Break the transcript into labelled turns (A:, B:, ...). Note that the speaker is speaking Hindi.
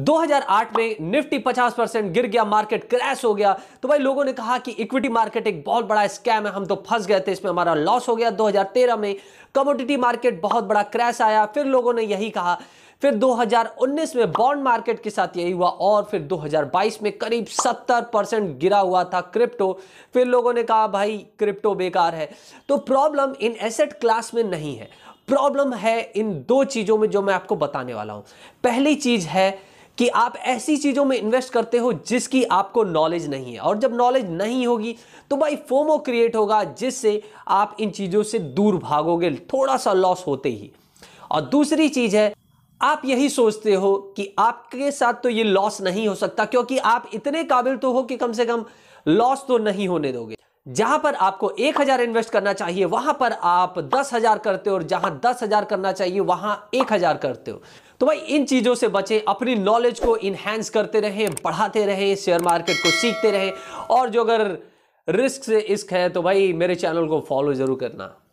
A: 2008 में निफ्टी 50 परसेंट गिर गया मार्केट क्रैश हो गया तो भाई लोगों ने कहा कि इक्विटी मार्केट एक बहुत बड़ा स्कैम है हम तो फंस गए थे इसमें हमारा लॉस हो गया 2013 में कमोडिटी मार्केट बहुत बड़ा क्रैश आया फिर लोगों ने यही कहा फिर 2019 में बॉन्ड मार्केट के साथ यही हुआ और फिर 2022 में करीब 70 परसेंट गिरा हुआ था क्रिप्टो फिर लोगों ने कहा भाई क्रिप्टो बेकार है तो प्रॉब्लम इन एसेट क्लास में नहीं है प्रॉब्लम है इन दो चीज़ों में जो मैं आपको बताने वाला हूँ पहली चीज़ है कि आप ऐसी चीज़ों में इन्वेस्ट करते हो जिसकी आपको नॉलेज नहीं है और जब नॉलेज नहीं होगी तो भाई फोमो क्रिएट होगा जिससे आप इन चीज़ों से दूर भागोगे थोड़ा सा लॉस होते ही और दूसरी चीज़ है आप यही सोचते हो कि आपके साथ तो ये लॉस नहीं हो सकता क्योंकि आप इतने काबिल तो हो कि कम से कम लॉस तो नहीं होने दोगे जहां पर आपको एक हजार इन्वेस्ट करना चाहिए वहां पर आप दस हजार करते हो और जहां दस हजार करना चाहिए वहां एक हजार करते हो तो भाई इन चीजों से बचें अपनी नॉलेज को इनहेंस करते रहें बढ़ाते रहें शेयर मार्केट को सीखते रहें और जो अगर रिस्क से इश्क है तो भाई मेरे चैनल को फॉलो जरूर करना